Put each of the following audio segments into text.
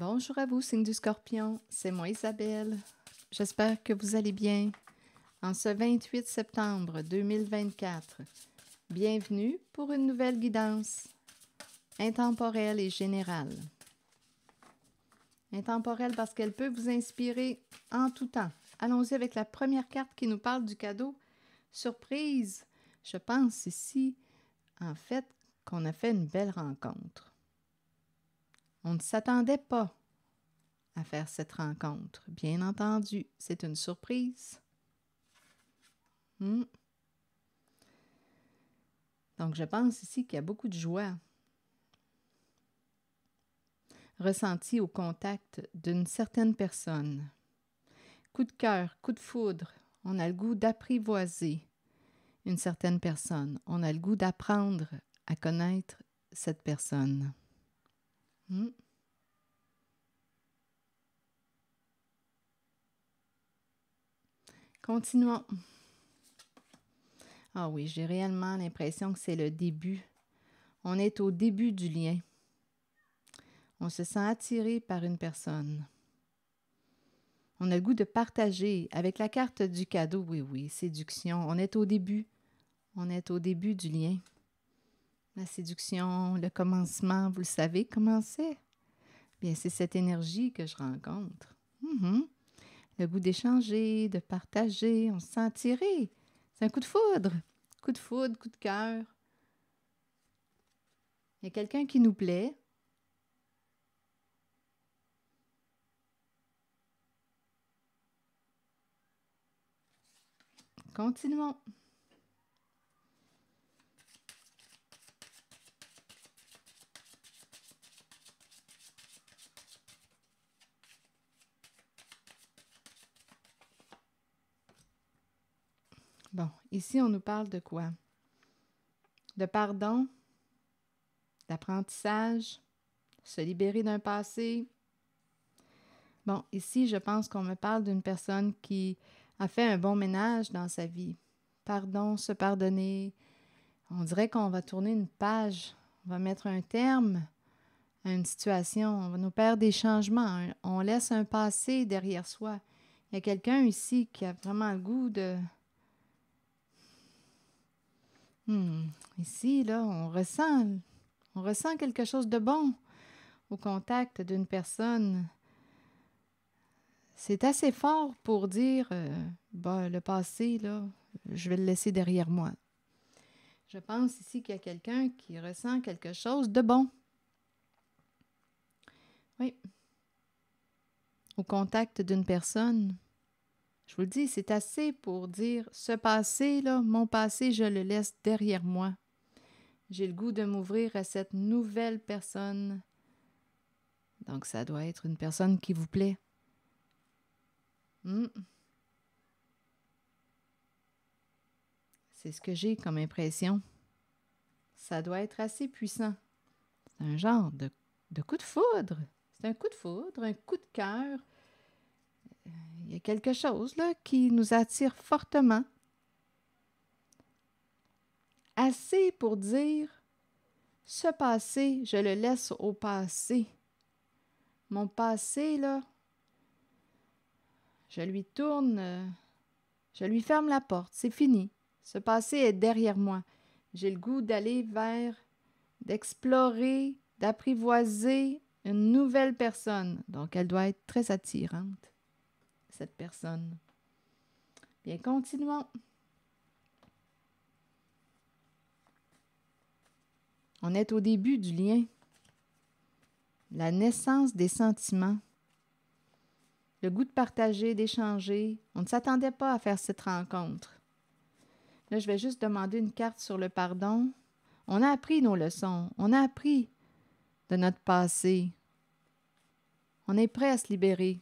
Bonjour à vous, signe du scorpion. C'est moi Isabelle. J'espère que vous allez bien. En ce 28 septembre 2024, bienvenue pour une nouvelle guidance intemporelle et générale. Intemporelle parce qu'elle peut vous inspirer en tout temps. Allons-y avec la première carte qui nous parle du cadeau. Surprise! Je pense ici, en fait, qu'on a fait une belle rencontre. On ne s'attendait pas à faire cette rencontre. Bien entendu, c'est une surprise. Hmm. Donc, je pense ici qu'il y a beaucoup de joie ressentie au contact d'une certaine personne. Coup de cœur, coup de foudre, on a le goût d'apprivoiser une certaine personne, on a le goût d'apprendre à connaître cette personne. Hmm. Continuons. Ah oui, j'ai réellement l'impression que c'est le début. On est au début du lien. On se sent attiré par une personne. On a le goût de partager avec la carte du cadeau. Oui, oui, séduction. On est au début. On est au début du lien. La séduction, le commencement, vous le savez comment c'est? Bien, c'est cette énergie que je rencontre. Mhm. Le goût d'échanger, de partager, on se sent C'est un coup de foudre. Coup de foudre, coup de cœur. Il y a quelqu'un qui nous plaît. Continuons. Ici, on nous parle de quoi? De pardon, d'apprentissage, se libérer d'un passé. Bon, ici, je pense qu'on me parle d'une personne qui a fait un bon ménage dans sa vie. Pardon, se pardonner. On dirait qu'on va tourner une page, on va mettre un terme à une situation, on va nous perdre des changements, on laisse un passé derrière soi. Il y a quelqu'un ici qui a vraiment le goût de Hmm. ici, là, on ressent, on ressent quelque chose de bon au contact d'une personne. C'est assez fort pour dire, euh, bah, le passé, là, je vais le laisser derrière moi. Je pense ici qu'il y a quelqu'un qui ressent quelque chose de bon. Oui. Au contact d'une personne. Je vous le dis, c'est assez pour dire ce passé, là, mon passé, je le laisse derrière moi. J'ai le goût de m'ouvrir à cette nouvelle personne. Donc, ça doit être une personne qui vous plaît. Hmm. C'est ce que j'ai comme impression. Ça doit être assez puissant. C'est un genre de, de coup de foudre. C'est un coup de foudre, un coup de cœur il y a quelque chose là, qui nous attire fortement. Assez pour dire ce passé, je le laisse au passé. Mon passé, là, je lui tourne, je lui ferme la porte, c'est fini. Ce passé est derrière moi. J'ai le goût d'aller vers, d'explorer, d'apprivoiser une nouvelle personne. Donc, elle doit être très attirante cette personne. Bien, continuons. On est au début du lien. La naissance des sentiments. Le goût de partager, d'échanger. On ne s'attendait pas à faire cette rencontre. Là, je vais juste demander une carte sur le pardon. On a appris nos leçons. On a appris de notre passé. On est prêt à se libérer.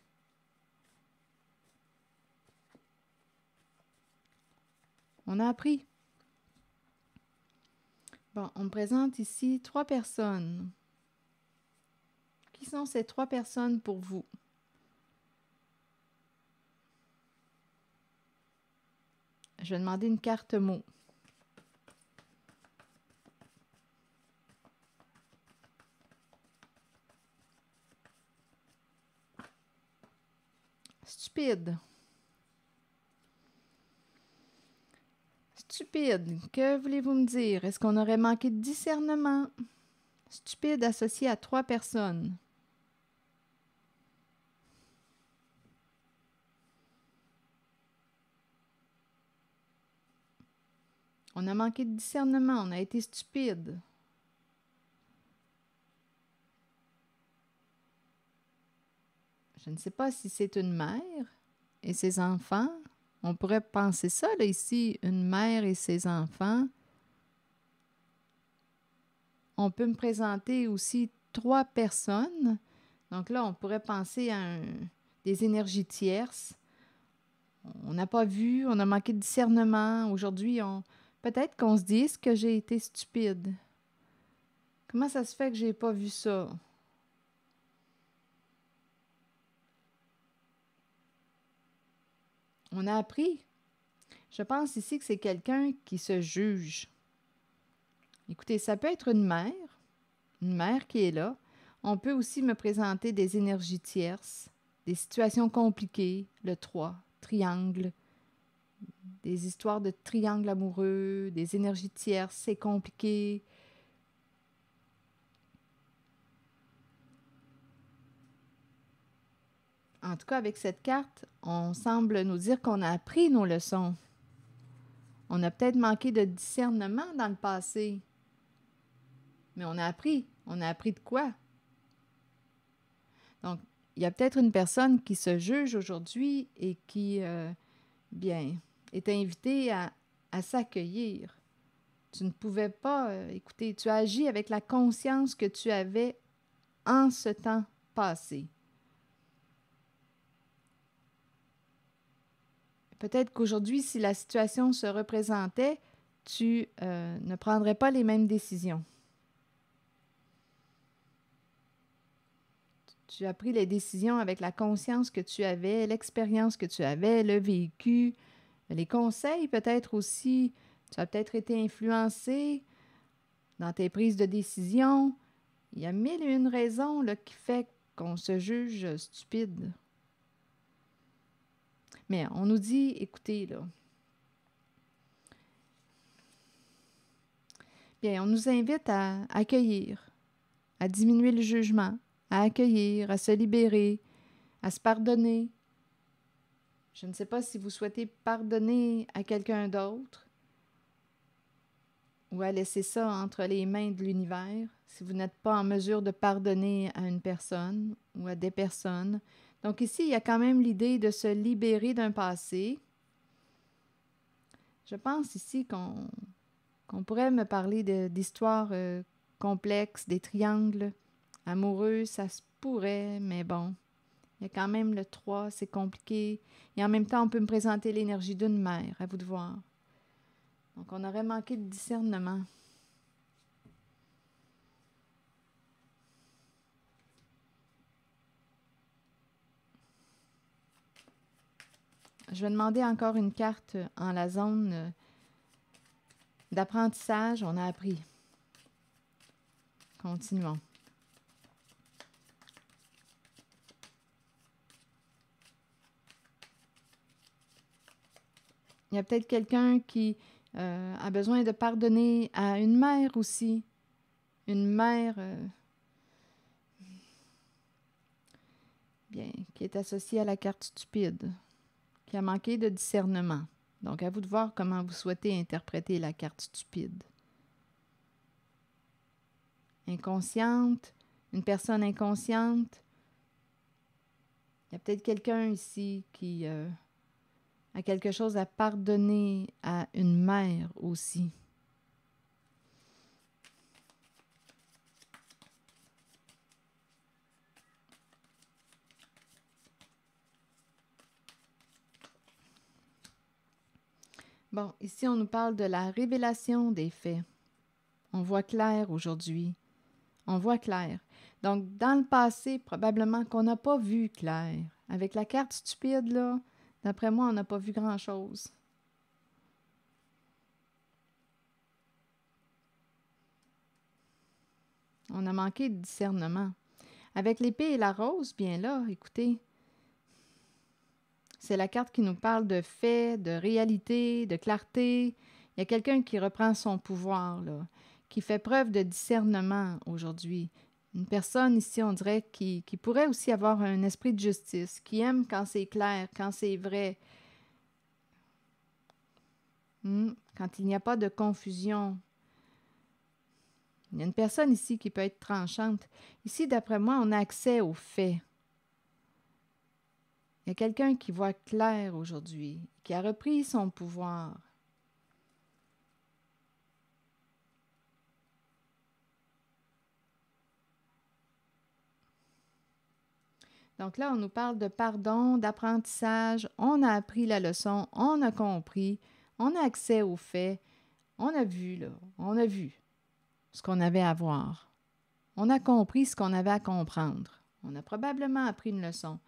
On a appris. Bon, on me présente ici trois personnes. Qui sont ces trois personnes pour vous? Je vais demander une carte mot. Stupide. Stupide, que voulez-vous me dire? Est-ce qu'on aurait manqué de discernement? Stupide associé à trois personnes. On a manqué de discernement, on a été stupide. Je ne sais pas si c'est une mère et ses enfants on pourrait penser ça, là, ici, une mère et ses enfants. On peut me présenter aussi trois personnes. Donc là, on pourrait penser à des énergies tierces. On n'a pas vu, on a manqué de discernement. Aujourd'hui, on peut-être qu'on se dise que j'ai été stupide. Comment ça se fait que j'ai pas vu ça? On a appris. Je pense ici que c'est quelqu'un qui se juge. Écoutez, ça peut être une mère, une mère qui est là. On peut aussi me présenter des énergies tierces, des situations compliquées, le 3, triangle, des histoires de triangle amoureux, des énergies tierces, c'est compliqué, En tout cas, avec cette carte, on semble nous dire qu'on a appris nos leçons. On a peut-être manqué de discernement dans le passé. Mais on a appris. On a appris de quoi? Donc, il y a peut-être une personne qui se juge aujourd'hui et qui, euh, bien, est invitée à, s'accueillir. Tu ne pouvais pas, écoutez, euh, écouter, tu agis avec la conscience que tu avais en ce temps passé. peut-être qu'aujourd'hui, si la situation se représentait, tu euh, ne prendrais pas les mêmes décisions. Tu as pris les décisions avec la conscience que tu avais, l'expérience que tu avais, le vécu, les conseils peut-être aussi. Tu as peut-être été influencé dans tes prises de décision. Il y a mille et une raisons qui fait qu'on se juge stupide. Mais on nous dit, écoutez, là, Bien, on nous invite à accueillir, à diminuer le jugement, à accueillir, à se libérer, à se pardonner. Je ne sais pas si vous souhaitez pardonner à quelqu'un d'autre ou à laisser ça entre les mains de l'univers. Si vous n'êtes pas en mesure de pardonner à une personne ou à des personnes, donc ici, il y a quand même l'idée de se libérer d'un passé. Je pense ici qu'on pourrait me parler d'histoires euh, complexes, des triangles amoureux, ça se pourrait, mais bon. Il y a quand même le 3, c'est compliqué. Et en même temps, on peut me présenter l'énergie d'une mère, à vous de voir. Donc, on aurait manqué de discernement. Je vais demander encore une carte euh, en la zone euh, d'apprentissage. On a appris. Continuons. Il y a peut-être quelqu'un qui euh, a besoin de pardonner à une mère aussi. Une mère qui est associée à la carte stupide a manqué de discernement. Donc, à vous de voir comment vous souhaitez interpréter la carte stupide. Inconsciente, une personne inconsciente. Il y a peut-être quelqu'un ici qui euh, a quelque chose à pardonner à une mère aussi. Bon, ici, on nous parle de la révélation des faits. On voit clair aujourd'hui. On voit clair. Donc, dans le passé, probablement qu'on n'a pas vu clair. Avec la carte stupide, là, d'après moi, on n'a pas vu grand-chose. On a manqué de discernement. Avec l'épée et la rose, bien là, écoutez, c'est la carte qui nous parle de faits, de réalité, de clarté. Il y a quelqu'un qui reprend son pouvoir, qui fait preuve de discernement aujourd'hui. Une personne ici, on dirait, qui, pourrait aussi avoir un esprit de justice, qui aime quand c'est clair, quand c'est vrai, hmm, quand il n'y a pas de confusion. Il y a une personne ici qui peut être tranchante. Ici, d'après moi, on a accès aux faits. Il y a quelqu'un qui voit clair aujourd'hui, qui a repris son pouvoir. Donc là, on nous parle de pardon, d'apprentissage. On a appris la leçon, on a compris, on a accès aux faits, on a vu, là, on a vu ce qu'on avait à voir. On a compris ce qu'on avait à comprendre. On a probablement appris une leçon.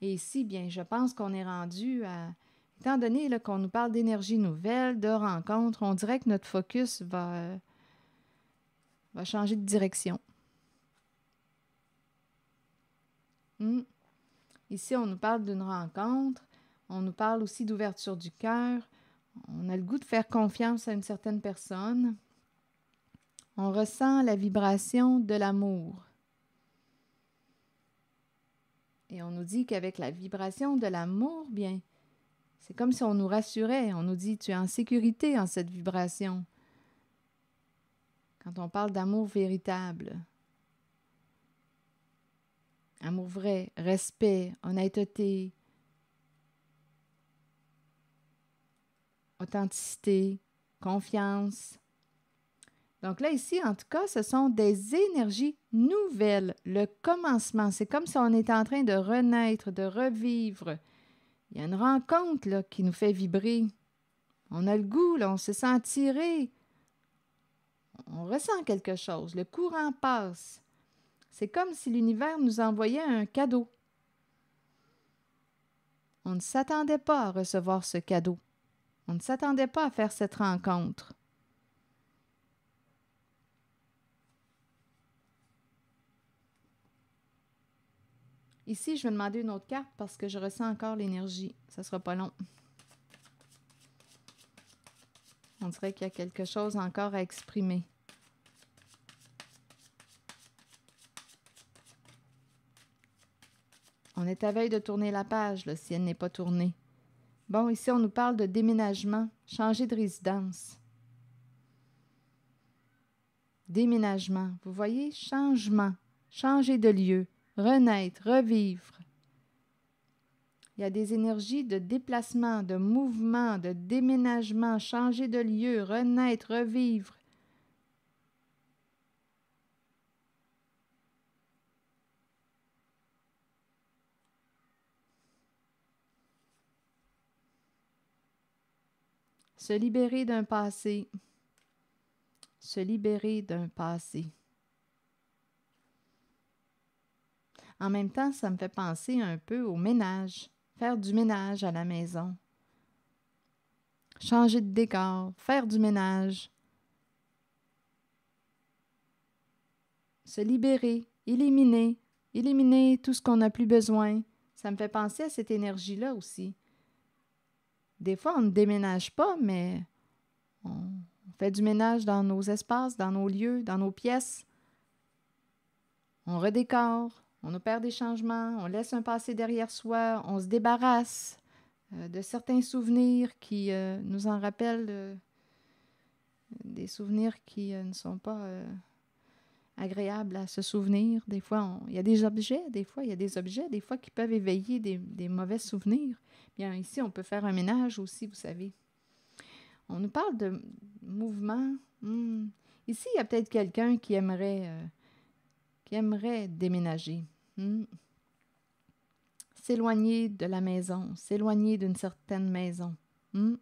Et ici, bien, je pense qu'on est rendu à... Étant donné qu'on nous parle d'énergie nouvelle, de rencontre, on dirait que notre focus va, va changer de direction. Hmm. Ici, on nous parle d'une rencontre, on nous parle aussi d'ouverture du cœur, on a le goût de faire confiance à une certaine personne, on ressent la vibration de l'amour. Et on nous dit qu'avec la vibration de l'amour, bien, c'est comme si on nous rassurait, on nous dit tu es en sécurité en cette vibration. Quand on parle d'amour véritable, amour vrai, respect, honnêteté, authenticité, confiance, donc là, ici, en tout cas, ce sont des énergies nouvelles, le commencement. C'est comme si on était en train de renaître, de revivre. Il y a une rencontre qui nous fait vibrer. On a le goût, on se sent tiré. On ressent quelque chose. Le courant passe. C'est comme si l'univers nous envoyait un cadeau. On ne s'attendait pas à recevoir ce cadeau. On ne s'attendait pas à faire cette rencontre. Ici, je vais demander une autre carte parce que je ressens encore l'énergie. Ça ne sera pas long. On dirait qu'il y a quelque chose encore à exprimer. On est à veille de tourner la page, le si elle n'est pas tournée. Bon, ici, on nous parle de déménagement, changer de résidence. Déménagement. Vous voyez, changement, changer de lieu renaître, revivre. Il y a des énergies de déplacement, de mouvement, de déménagement, changer de lieu, renaître, revivre. Se libérer d'un passé. Se libérer d'un passé. En même temps, ça me fait penser un peu au ménage, faire du ménage à la maison, changer de décor, faire du ménage, se libérer, éliminer, éliminer tout ce qu'on n'a plus besoin. Ça me fait penser à cette énergie-là aussi. Des fois, on ne déménage pas, mais on fait du ménage dans nos espaces, dans nos lieux, dans nos pièces. On redécore, on opère des changements, on laisse un passé derrière soi, on se débarrasse euh, de certains souvenirs qui euh, nous en rappellent des souvenirs qui euh, ne sont pas agréables à se souvenir. Des fois, il y a des objets, des fois, il y a des objets, des fois qui peuvent éveiller des, mauvais souvenirs. Bien, ici, on peut faire un ménage aussi, vous savez. On nous parle de mouvement. Hmm. Ici, il y a peut-être quelqu'un qui aimerait qui aimerait déménager, hmm? s'éloigner de la maison, s'éloigner d'une certaine maison. Hmm?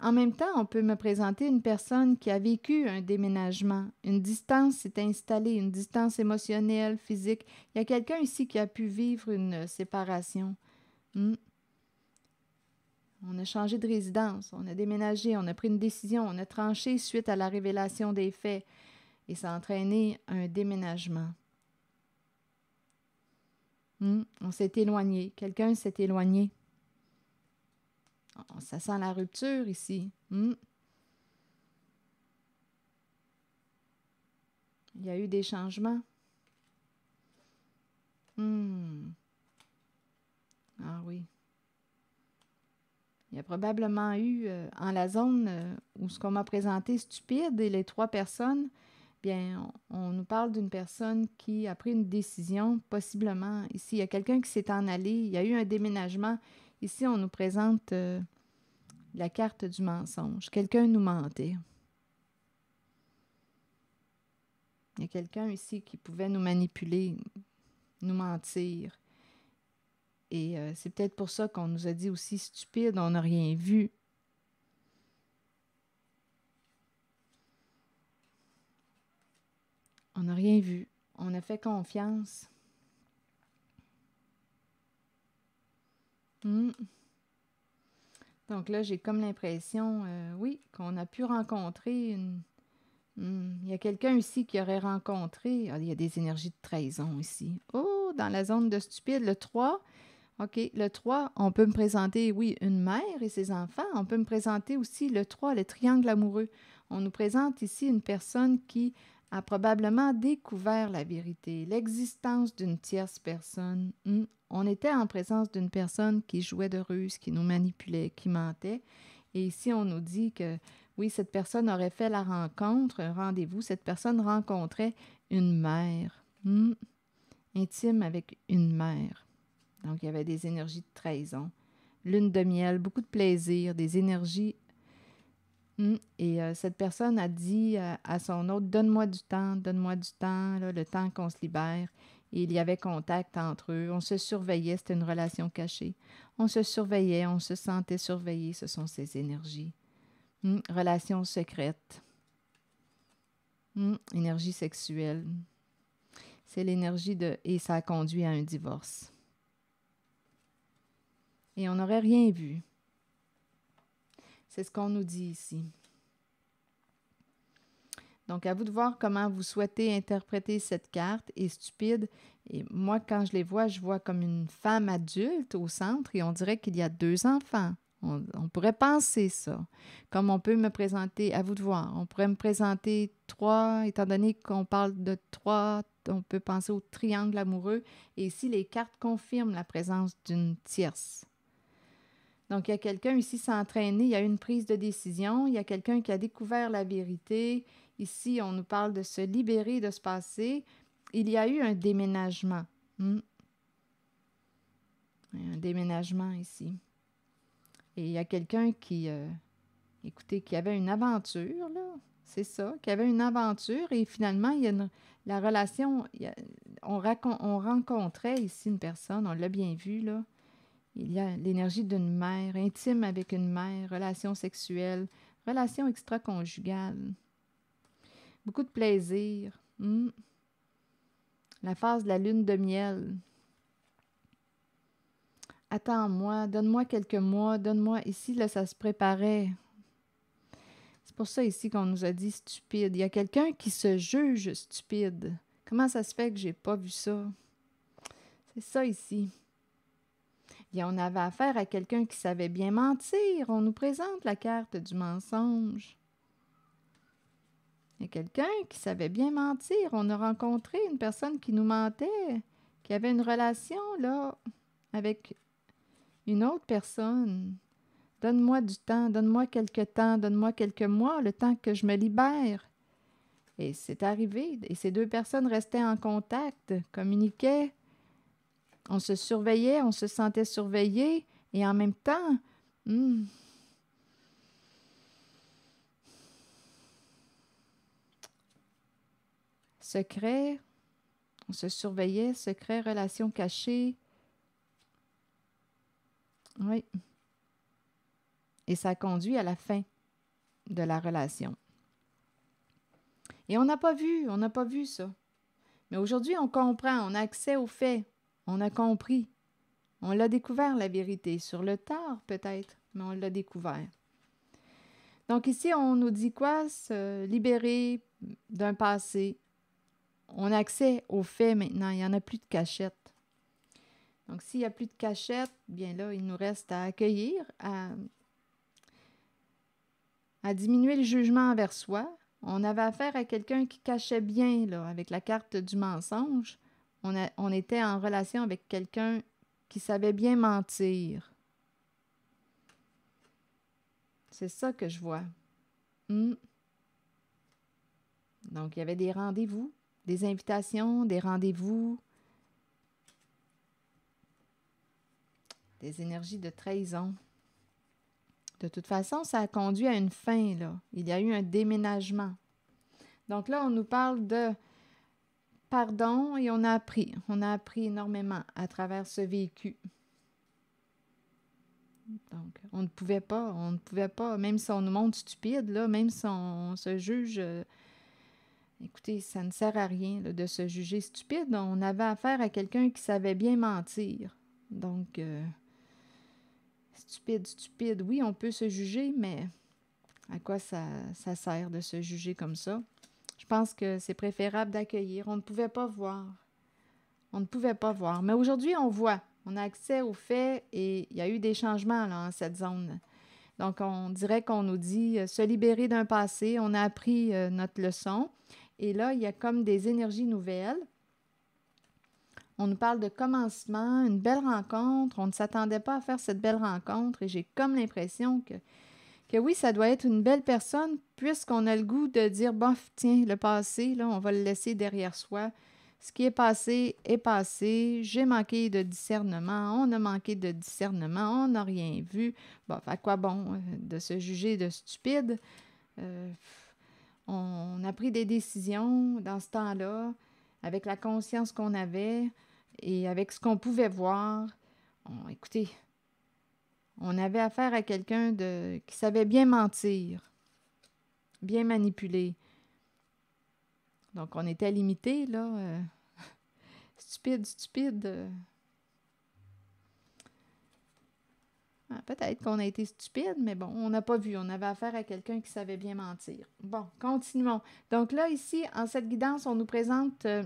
En même temps, on peut me présenter une personne qui a vécu un déménagement. Une distance s'est installée, une distance émotionnelle, physique. Il y a quelqu'un ici qui a pu vivre une séparation. Hmm? On a changé de résidence, on a déménagé, on a pris une décision, on a tranché suite à la révélation des faits et ça a entraîné un déménagement. Hmm, on s'est éloigné, quelqu'un s'est éloigné. Oh, ça sent la rupture ici. Hmm. Il y a eu des changements. Hmm. Ah oui. Il y a probablement eu, euh, en la zone euh, où ce qu'on m'a présenté stupide et les trois personnes, bien, on, nous parle d'une personne qui a pris une décision, possiblement. Ici, il y a quelqu'un qui s'est en allé, il y a eu un déménagement. Ici, on nous présente euh, la carte du mensonge. Quelqu'un nous mentait. Il y a quelqu'un ici qui pouvait nous manipuler, nous mentir. Et euh, c'est peut-être pour ça qu'on nous a dit aussi stupide, on n'a rien vu. On n'a rien vu. On a fait confiance. Hmm. Donc là, j'ai comme l'impression, euh, oui, qu'on a pu rencontrer une... Hmm. Il y a quelqu'un ici qui aurait rencontré... Ah, il y a des énergies de trahison ici. Oh, dans la zone de stupide, le 3, OK. Le 3, on peut me présenter, oui, une mère et ses enfants. On peut me présenter aussi le 3, le triangle amoureux. On nous présente ici une personne qui a probablement découvert la vérité, l'existence d'une tierce personne. Hmm. On était en présence d'une personne qui jouait de ruse, qui nous manipulait, qui mentait. Et ici, on nous dit que oui, cette personne aurait fait la rencontre, un rendez-vous, cette personne rencontrait une mère, hmm. intime avec une mère. Donc, il y avait des énergies de trahison. Lune de miel, beaucoup de plaisir, des énergies. Hmm. Et euh, cette personne a dit euh, à, son autre, donne-moi du temps, donne-moi du temps, le temps qu'on se libère. Et il y avait contact entre eux. On se surveillait, c'était une relation cachée. On se surveillait, on se sentait surveillé. Ce sont ces énergies. Hmm. relation secrète. Hmm. énergie sexuelle. C'est l'énergie de... Et ça a conduit à un divorce et on n'aurait rien vu. C'est ce qu'on nous dit ici. Donc, à vous de voir comment vous souhaitez interpréter cette carte est stupide. Et moi, quand je les vois, je vois comme une femme adulte au centre et on dirait qu'il y a deux enfants. On, on, pourrait penser ça. Comme on peut me présenter, à vous de voir, on pourrait me présenter trois, étant donné qu'on parle de trois, on peut penser au triangle amoureux. Et ici, les cartes confirment la présence d'une tierce. Donc, il y a quelqu'un ici s'entraîner, il y a une prise de décision, il y a quelqu'un qui a découvert la vérité. Ici, on nous parle de se libérer de ce passé. Il y a eu un déménagement. Hmm. Un déménagement ici. Et il y a quelqu'un qui, euh, écoutez, qui avait une aventure, là. C'est ça, qui avait une aventure et finalement, il y a la relation, on, on rencontrait ici une personne, on l'a bien vu, là il y a l'énergie d'une mère, intime avec une mère, relation sexuelle, relation extra-conjugale. Beaucoup de plaisir. Hmm. La phase de la lune de miel. Attends-moi, donne-moi quelques mois, donne-moi. Ici, là, ça se préparait. C'est pour ça ici qu'on nous a dit stupide. Il y a quelqu'un qui se juge stupide. Comment ça se fait que j'ai pas vu ça? C'est ça ici. Et on avait affaire à quelqu'un qui savait bien mentir. On nous présente la carte du mensonge. Il y a quelqu'un qui savait bien mentir. On a rencontré une personne qui nous mentait, qui avait une relation là avec une autre personne. Donne-moi du temps, donne-moi quelques temps, donne-moi quelques mois, le temps que je me libère. Et c'est arrivé. Et ces deux personnes restaient en contact, communiquaient on se surveillait, on se sentait surveillé, et en même temps, hmm. secret, on se surveillait, secret, relation cachée. Oui. Et ça conduit à la fin de la relation. Et on n'a pas vu, on n'a pas vu ça. Mais aujourd'hui, on comprend, on a accès aux faits. On a compris. On l'a découvert, la vérité. Sur le tard, peut-être, mais on l'a découvert. Donc ici, on nous dit quoi? Se libérer d'un passé. On a accès aux faits maintenant. Il n'y en a plus de cachette. Donc s'il n'y a plus de cachette, bien là, il nous reste à accueillir, à, à diminuer le jugement envers soi. On avait affaire à quelqu'un qui cachait bien, là, avec la carte du mensonge on, était en relation avec quelqu'un qui savait bien mentir. C'est ça que je vois. Hmm. Donc, il y avait des rendez-vous, des invitations, des rendez-vous, des énergies de trahison. De toute façon, ça a conduit à une fin, là. Il y a eu un déménagement. Donc là, on nous parle de pardon et on a appris. On a appris énormément à travers ce vécu. Donc, on ne pouvait pas, on ne pouvait pas, même si on nous montre stupide, là, même si on, se juge, euh, écoutez, ça ne sert à rien de se juger stupide. On avait affaire à quelqu'un qui savait bien mentir. Donc, euh, stupide, stupide, oui, on peut se juger, mais à quoi ça sert de se juger comme ça? Je pense que c'est préférable d'accueillir. On ne pouvait pas voir. On ne pouvait pas voir. Mais aujourd'hui, on voit. On a accès aux faits et il y a eu des changements là, en cette zone. Donc, on dirait qu'on nous dit euh, se libérer d'un passé. On a appris euh, notre leçon. Et là, il y a comme des énergies nouvelles. On nous parle de commencement, une belle rencontre. On ne s'attendait pas à faire cette belle rencontre et j'ai comme l'impression que que oui, ça doit être une belle personne puisqu'on a le goût de dire, bon, tiens, le passé, là, on va le laisser derrière soi. Ce qui est passé est passé. J'ai manqué de discernement. On a manqué de discernement. On n'a rien vu. Bon, à quoi bon euh, de se juger de stupide? Euh, on a pris des décisions dans ce temps-là avec la conscience qu'on avait et avec ce qu'on pouvait voir. On, écoutez, on avait affaire à quelqu'un de, qui savait bien mentir, bien manipuler. Donc, on était limité, là. Euh, stupide, stupide. Ah, peut-être qu'on a été stupide, mais bon, on n'a pas vu. On avait affaire à quelqu'un qui savait bien mentir. Bon, continuons. Donc là, ici, en cette guidance, on nous présente... Euh,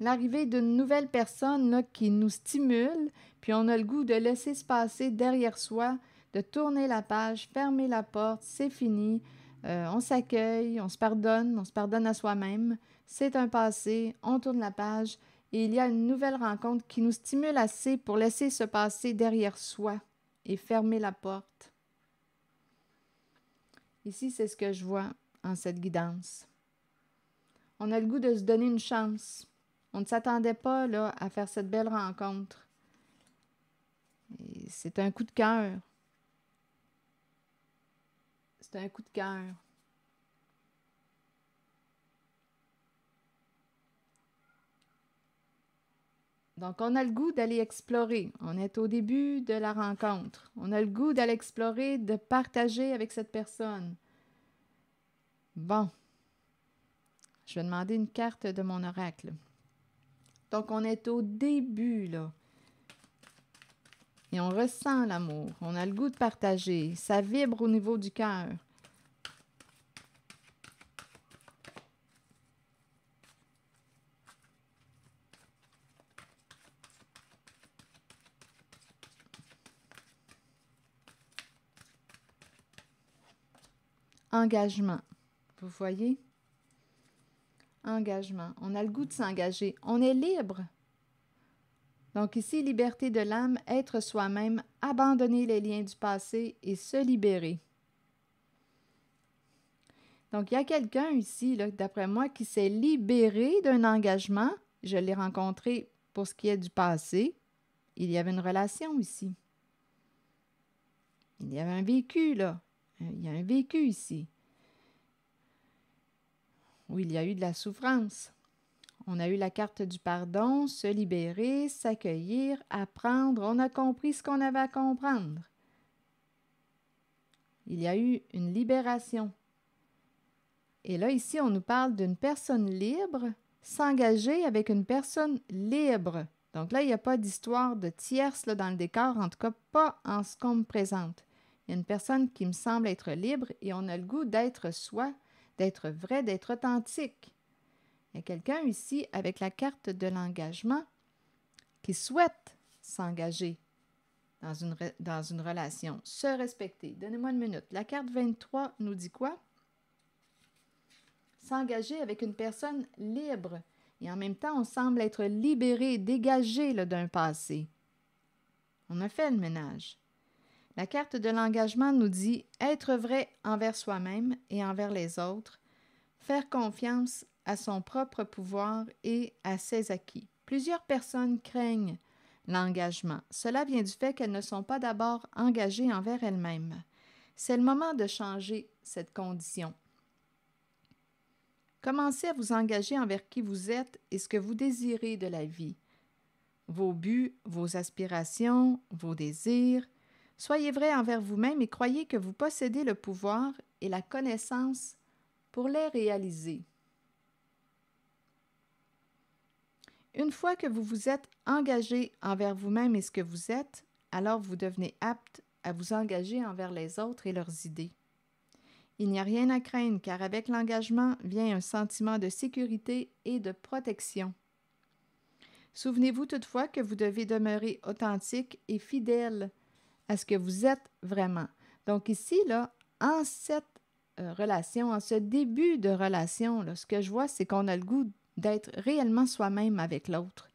l'arrivée d'une nouvelle personne qui nous stimule, puis on a le goût de laisser se passer derrière soi, de tourner la page, fermer la porte, c'est fini, euh, on s'accueille, on se pardonne, on se pardonne à soi-même, c'est un passé, on tourne la page et il y a une nouvelle rencontre qui nous stimule assez pour laisser se passer derrière soi et fermer la porte. Ici, c'est ce que je vois en cette guidance. On a le goût de se donner une chance, on ne s'attendait pas là, à faire cette belle rencontre. C'est un coup de cœur. C'est un coup de cœur. Donc, on a le goût d'aller explorer. On est au début de la rencontre. On a le goût d'aller explorer, de partager avec cette personne. Bon, je vais demander une carte de mon oracle. Donc, on est au début, là. Et on ressent l'amour. On a le goût de partager. Ça vibre au niveau du cœur. Engagement. Vous voyez? engagement. On a le goût de s'engager. On est libre. Donc ici, liberté de l'âme, être soi-même, abandonner les liens du passé et se libérer. Donc il y a quelqu'un ici, d'après moi, qui s'est libéré d'un engagement. Je l'ai rencontré pour ce qui est du passé. Il y avait une relation ici. Il y avait un vécu, là. Il y a un vécu ici où il y a eu de la souffrance. On a eu la carte du pardon, se libérer, s'accueillir, apprendre, on a compris ce qu'on avait à comprendre. Il y a eu une libération. Et là, ici, on nous parle d'une personne libre, s'engager avec une personne libre. Donc là, il n'y a pas d'histoire de tierce là, dans le décor, en tout cas pas en ce qu'on me présente. Il y a une personne qui me semble être libre et on a le goût d'être soi, d'être vrai, d'être authentique. Il y a quelqu'un ici avec la carte de l'engagement qui souhaite s'engager dans une, dans une relation, se respecter. Donnez-moi une minute. La carte 23 nous dit quoi? S'engager avec une personne libre. Et en même temps, on semble être libéré, dégagé d'un passé. On a fait le ménage. La carte de l'engagement nous dit être vrai envers soi-même et envers les autres, faire confiance à son propre pouvoir et à ses acquis. Plusieurs personnes craignent l'engagement. Cela vient du fait qu'elles ne sont pas d'abord engagées envers elles-mêmes. C'est le moment de changer cette condition. Commencez à vous engager envers qui vous êtes et ce que vous désirez de la vie. Vos buts, vos aspirations, vos désirs, Soyez vrai envers vous-même et croyez que vous possédez le pouvoir et la connaissance pour les réaliser. Une fois que vous vous êtes engagé envers vous-même et ce que vous êtes, alors vous devenez apte à vous engager envers les autres et leurs idées. Il n'y a rien à craindre car avec l'engagement vient un sentiment de sécurité et de protection. Souvenez-vous toutefois que vous devez demeurer authentique et fidèle à ce que vous êtes vraiment. Donc ici, là, en cette euh, relation, en ce début de relation, là, ce que je vois, c'est qu'on a le goût d'être réellement soi-même avec l'autre.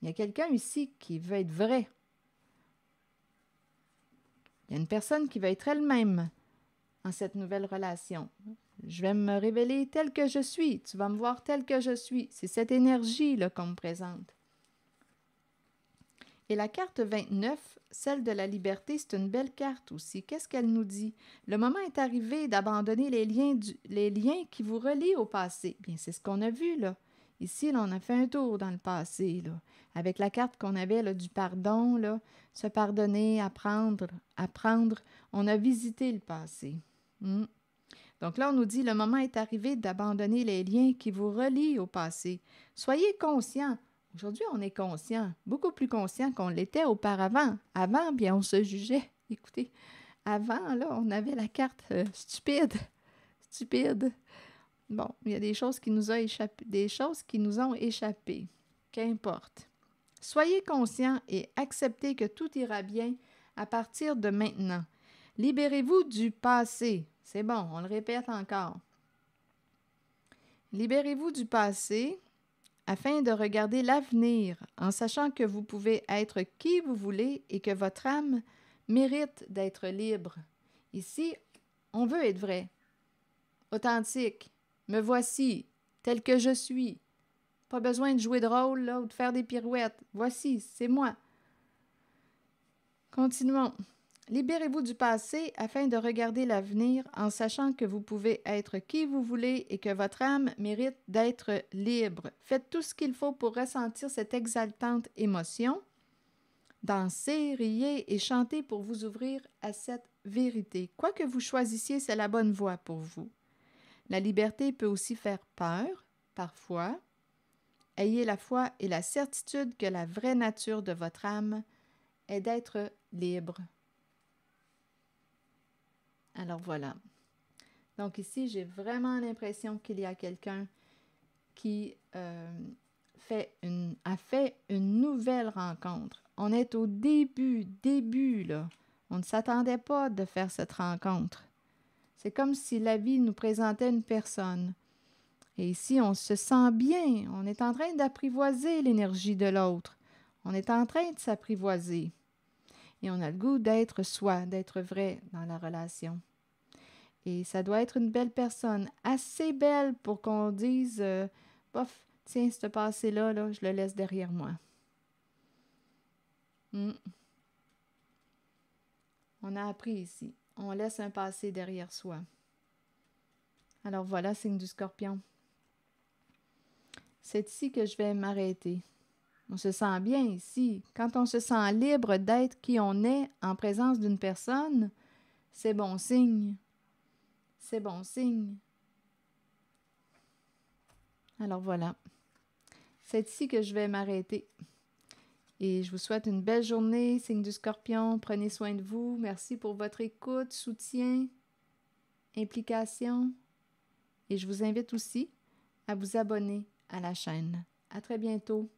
Il y a quelqu'un ici qui veut être vrai. Il y a une personne qui veut être elle-même en cette nouvelle relation. Je vais me révéler tel que je suis. Tu vas me voir tel que je suis. C'est cette énergie qu'on me présente. Et la carte 29, celle de la liberté, c'est une belle carte aussi. Qu'est-ce qu'elle nous dit? Le moment est arrivé d'abandonner les, liens les liens qui vous relient au passé. Bien, c'est ce qu'on a vu, là. Ici, là, on a fait un tour dans le passé, là, avec la carte qu'on avait là, du pardon, là, se pardonner, apprendre, apprendre. On a visité le passé. Hmm. Donc là, on nous dit le moment est arrivé d'abandonner les liens qui vous relient au passé. Soyez conscient Aujourd'hui, on est conscient, beaucoup plus conscient qu'on l'était auparavant. Avant, bien, on se jugeait. Écoutez, avant, là, on avait la carte euh, stupide. Stupide. Bon, il y a des choses qui nous, ont échappé, des choses qui nous ont échappé. Qu'importe. Soyez conscient et acceptez que tout ira bien à partir de maintenant. Libérez-vous du passé. C'est bon, on le répète encore. Libérez-vous du passé afin de regarder l'avenir en sachant que vous pouvez être qui vous voulez et que votre âme mérite d'être libre. Ici, on veut être vrai, authentique, me voici, tel que je suis. Pas besoin de jouer de rôle ou de faire des pirouettes. Voici, c'est moi. Continuons. Libérez-vous du passé afin de regarder l'avenir en sachant que vous pouvez être qui vous voulez et que votre âme mérite d'être libre. Faites tout ce qu'il faut pour ressentir cette exaltante émotion. Dansez, riez et chantez pour vous ouvrir à cette vérité. Quoi que vous choisissiez, c'est la bonne voie pour vous. La liberté peut aussi faire peur, parfois. Ayez la foi et la certitude que la vraie nature de votre âme est d'être libre. Alors voilà. Donc ici, j'ai vraiment l'impression qu'il y a quelqu'un qui euh, fait une, a fait une nouvelle rencontre. On est au début, début, là. On ne s'attendait pas de faire cette rencontre. C'est comme si la vie nous présentait une personne. Et ici, on se sent bien, on est en train d'apprivoiser l'énergie de l'autre, on est en train de s'apprivoiser et on a le goût d'être soi, d'être vrai dans la relation. Et ça doit être une belle personne, assez belle pour qu'on dise, euh, bof, tiens, ce passé-là, je le laisse derrière moi. Hmm. On a appris ici. On laisse un passé derrière soi. Alors voilà, signe du scorpion. C'est ici que je vais m'arrêter. On se sent bien ici. Quand on se sent libre d'être qui on est en présence d'une personne, c'est bon signe. C'est bon signe. Alors voilà. C'est ici que je vais m'arrêter. Et je vous souhaite une belle journée, signe du scorpion. Prenez soin de vous. Merci pour votre écoute, soutien, implication. Et je vous invite aussi à vous abonner à la chaîne. À très bientôt.